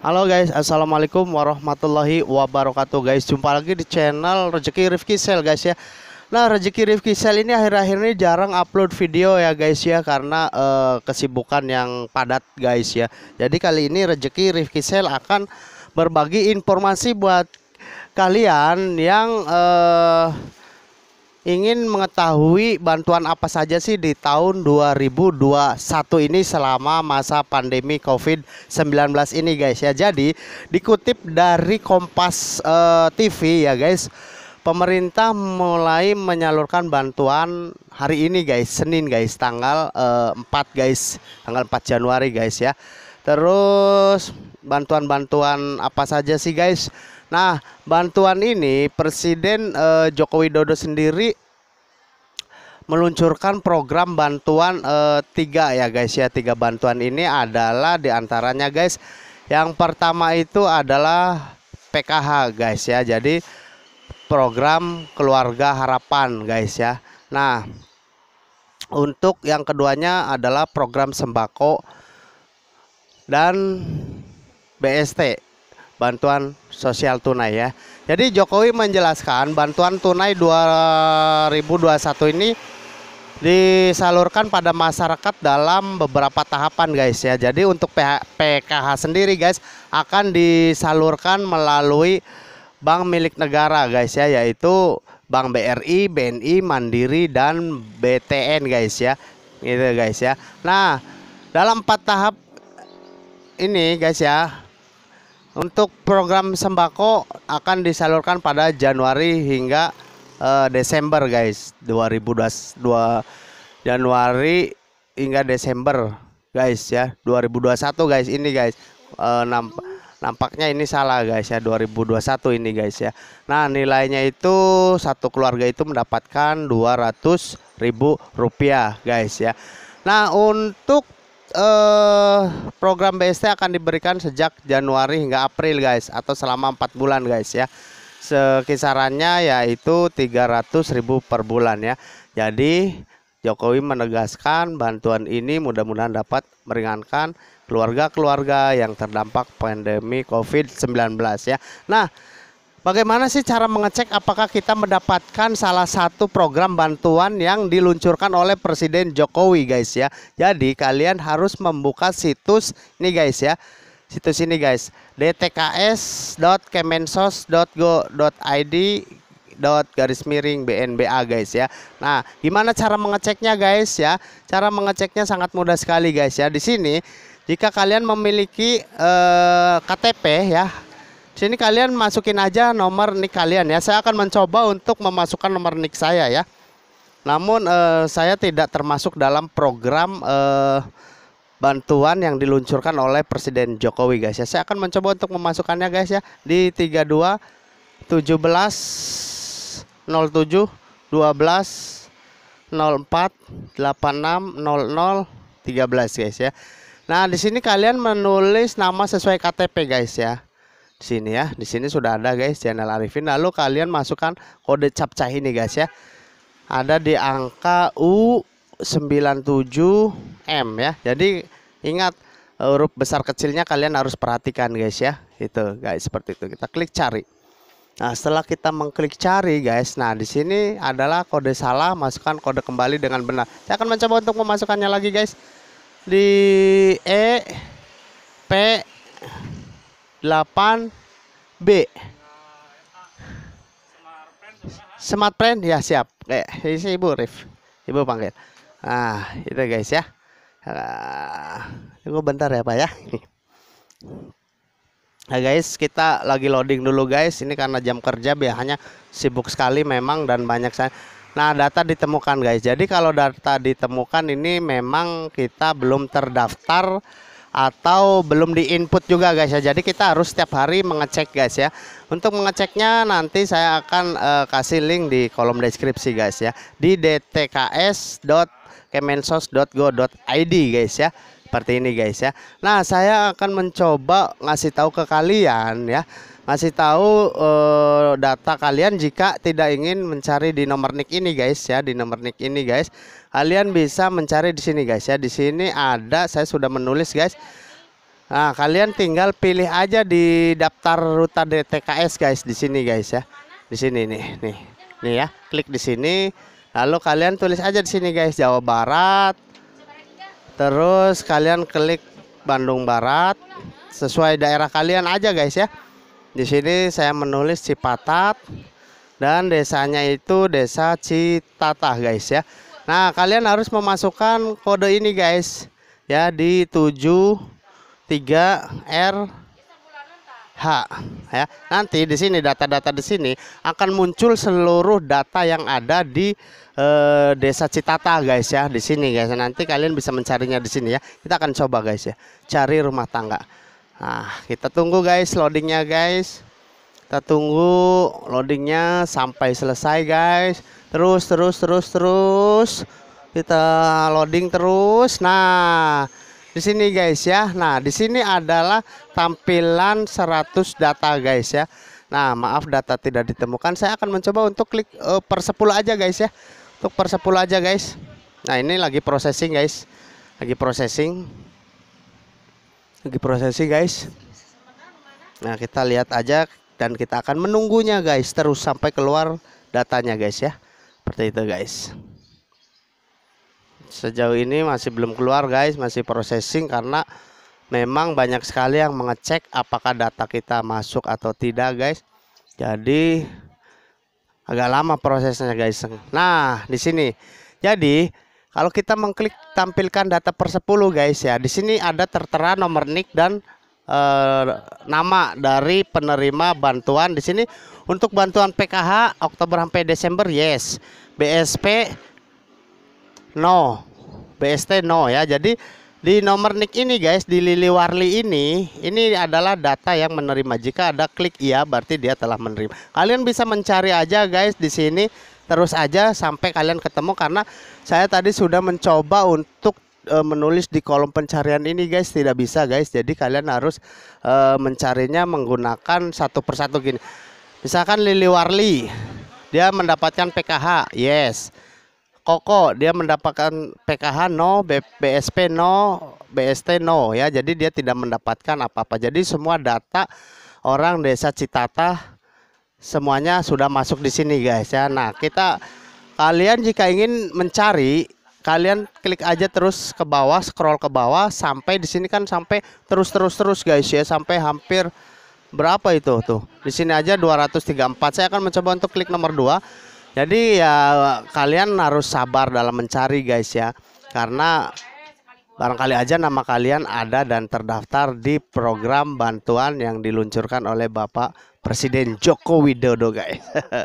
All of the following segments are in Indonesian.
Halo guys, assalamualaikum warahmatullahi wabarakatuh guys. Jumpa lagi di channel Rezeki Rifki Sel guys ya. Nah Rezeki Rifki Sel ini akhir-akhir ini jarang upload video ya guys ya karena uh, kesibukan yang padat guys ya. Jadi kali ini Rezeki Rifki Sel akan berbagi informasi buat kalian yang uh, ingin mengetahui bantuan apa saja sih di tahun 2021 ini selama masa pandemi COVID-19 ini guys ya. Jadi dikutip dari Kompas uh, eh, TV ya guys. Pemerintah mulai menyalurkan bantuan hari ini guys, Senin guys, tanggal uh, eh, 4 guys, tanggal 4 Januari guys ya. Terus bantuan-bantuan apa saja sih guys? Nah, bantuan ini Presiden eh, Joko Widodo sendiri meluncurkan program bantuan eh, tiga ya guys ya tiga bantuan ini adalah diantaranya guys yang pertama itu adalah PKH guys ya jadi program keluarga harapan guys ya nah untuk yang keduanya adalah program sembako dan BST bantuan sosial tunai ya. Jadi Jokowi menjelaskan bantuan tunai 2021 ini disalurkan pada masyarakat dalam beberapa tahapan guys ya. Jadi untuk PKH sendiri guys akan disalurkan melalui bank milik negara guys ya yaitu Bank BRI, BNI, Mandiri dan BTN guys ya. Gitu guys ya. Nah, dalam empat tahap ini guys ya untuk program sembako akan disalurkan pada Januari hingga uh, Desember guys 2022 Januari hingga Desember guys ya 2021 guys ini guys uh, namp nampaknya ini salah guys ya 2021 ini guys ya Nah nilainya itu satu keluarga itu mendapatkan 200 ribu rupiah guys ya Nah untuk uh, program BST akan diberikan sejak Januari hingga April guys atau selama 4 bulan guys ya. Sekisarannya yaitu ribu per bulan ya. Jadi Jokowi menegaskan bantuan ini mudah-mudahan dapat meringankan keluarga-keluarga yang terdampak pandemi COVID-19 ya. Nah, Bagaimana sih cara mengecek apakah kita mendapatkan salah satu program bantuan yang diluncurkan oleh Presiden Jokowi guys ya. Jadi kalian harus membuka situs ini, guys ya. Situs ini guys dtks.kemensos.go.id dot garis miring BNBA guys ya. Nah, gimana cara mengeceknya guys ya? Cara mengeceknya sangat mudah sekali guys ya. Di sini jika kalian memiliki eh, KTP ya, Sini kalian masukin aja nomor nick kalian ya. Saya akan mencoba untuk memasukkan nomor nick saya ya. Namun eh, saya tidak termasuk dalam program eh, bantuan yang diluncurkan oleh Presiden Jokowi guys ya. Saya akan mencoba untuk memasukkannya guys ya di 32 17 07 12 04 86 00 13 guys ya. Nah, di sini kalian menulis nama sesuai KTP guys ya sini ya. Di sini sudah ada guys channel Arifin. Lalu kalian masukkan kode capcah ini guys ya. Ada di angka U97M ya. Jadi ingat huruf besar kecilnya kalian harus perhatikan guys ya. Itu guys seperti itu. Kita klik cari. Nah, setelah kita mengklik cari, guys. Nah, di sini adalah kode salah, masukkan kode kembali dengan benar. Saya akan mencoba untuk memasukkannya lagi, guys. Di E P 8B. Smart Brand ya siap. Kayak ini Ibu Rif. Ibu panggil. Nah, itu guys ya. Ah, tunggu bentar ya, Pak ya. Nah, guys, kita lagi loading dulu guys. Ini karena jam kerja biasanya sibuk sekali memang dan banyak saya. Nah, data ditemukan guys. Jadi kalau data ditemukan ini memang kita belum terdaftar atau belum di input juga guys ya. Jadi kita harus setiap hari mengecek guys ya. Untuk mengeceknya nanti saya akan uh, kasih link di kolom deskripsi guys ya di dtks.kemensos.go.id guys ya. Seperti ini guys ya. Nah, saya akan mencoba ngasih tahu ke kalian ya ngasih tahu uh, data kalian jika tidak ingin mencari di nomor nick ini guys ya di nomor nick ini guys kalian bisa mencari di sini guys ya di sini ada saya sudah menulis guys nah kalian tinggal pilih aja di daftar rute DTKS guys di sini guys ya di sini nih nih nih ya klik di sini lalu kalian tulis aja di sini guys Jawa Barat terus kalian klik Bandung Barat sesuai daerah kalian aja guys ya di sini saya menulis Cipatat dan desanya itu Desa Citatah guys ya. Nah, kalian harus memasukkan kode ini guys. Ya di 73R H ya. Nanti di sini data-data di sini akan muncul seluruh data yang ada di eh, Desa Citata guys ya di sini guys. Nanti kalian bisa mencarinya di sini ya. Kita akan coba guys ya. Cari rumah tangga. Nah, kita tunggu guys loadingnya guys. Kita tunggu loadingnya sampai selesai guys. Terus terus terus terus kita loading terus. Nah, di sini guys ya. Nah, di sini adalah tampilan 100 data guys ya. Nah, maaf data tidak ditemukan. Saya akan mencoba untuk klik uh, per 10 aja guys ya. Untuk per 10 aja guys. Nah, ini lagi processing guys. Lagi processing lagi prosesi guys nah kita lihat aja dan kita akan menunggunya guys terus sampai keluar datanya guys ya seperti itu guys sejauh ini masih belum keluar guys masih processing karena memang banyak sekali yang mengecek apakah data kita masuk atau tidak guys jadi agak lama prosesnya guys nah di sini jadi kalau kita mengklik tampilkan data per 10 guys ya, di sini ada tertera nomor NIK dan e, nama dari penerima bantuan. Di sini untuk bantuan PKH Oktober sampai Desember yes, BSP no, BST no ya. Jadi di nomor NIK ini guys di Lili Warli ini, ini adalah data yang menerima. Jika ada klik iya berarti dia telah menerima. Kalian bisa mencari aja guys di sini terus aja sampai kalian ketemu karena saya tadi sudah mencoba untuk e, menulis di kolom pencarian ini guys tidak bisa guys jadi kalian harus e, mencarinya menggunakan satu persatu gini misalkan Lily Warli dia mendapatkan PKH yes Koko dia mendapatkan PKH no BSP no BST no ya jadi dia tidak mendapatkan apa-apa jadi semua data orang desa Citata semuanya sudah masuk di sini guys ya. Nah, kita kalian jika ingin mencari, kalian klik aja terus ke bawah, scroll ke bawah sampai di sini kan sampai terus-terus terus guys ya sampai hampir berapa itu tuh. Di sini aja 234. Saya akan mencoba untuk klik nomor 2. Jadi ya kalian harus sabar dalam mencari guys ya. Karena Barangkali aja nama kalian ada dan terdaftar di program bantuan yang diluncurkan oleh Bapak Presiden Joko Widodo guys.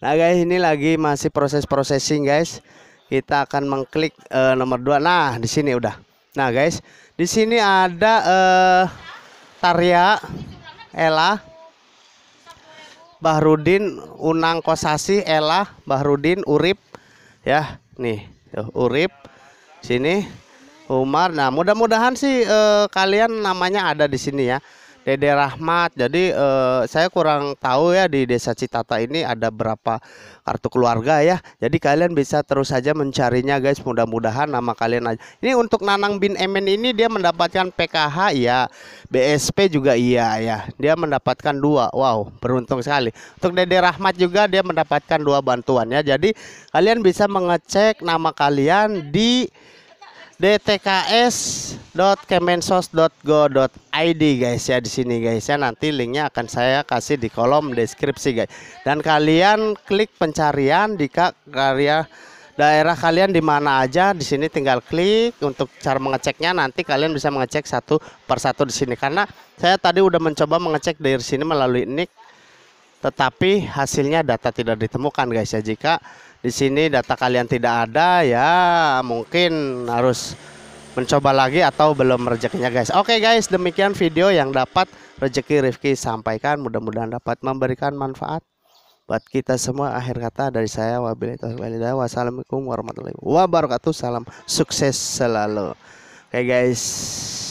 nah guys ini lagi masih proses processing guys. Kita akan mengklik uh, nomor 2. Nah, di sini udah. Nah guys, di sini ada uh, Tarya Ella Bahrudin Unang Kosasi Ella Bahrudin Urip ya. Nih, Urip sini Umar. Nah, mudah-mudahan sih eh, kalian namanya ada di sini ya. Dede Rahmat. Jadi eh, saya kurang tahu ya di Desa Citata ini ada berapa kartu keluarga ya. Jadi kalian bisa terus saja mencarinya guys. Mudah-mudahan nama kalian aja. Ini untuk Nanang bin Emen ini dia mendapatkan PKH ya, BSP juga iya ya. Dia mendapatkan dua. Wow, beruntung sekali. Untuk Dede Rahmat juga dia mendapatkan dua bantuan ya. Jadi kalian bisa mengecek nama kalian di dtks.kemensos.go.id guys ya di sini guys ya nanti linknya akan saya kasih di kolom deskripsi guys dan kalian klik pencarian di karya daerah kalian di mana aja di sini tinggal klik untuk cara mengeceknya nanti kalian bisa mengecek satu persatu di sini karena saya tadi udah mencoba mengecek dari sini melalui nick tetapi hasilnya data tidak ditemukan guys ya jika di sini data kalian tidak ada ya mungkin harus mencoba lagi atau belum rezekinya guys oke okay guys demikian video yang dapat rezeki Rifki sampaikan mudah-mudahan dapat memberikan manfaat buat kita semua akhir kata dari saya wabillahi wassalamualaikum warahmatullahi wabarakatuh salam sukses selalu oke okay guys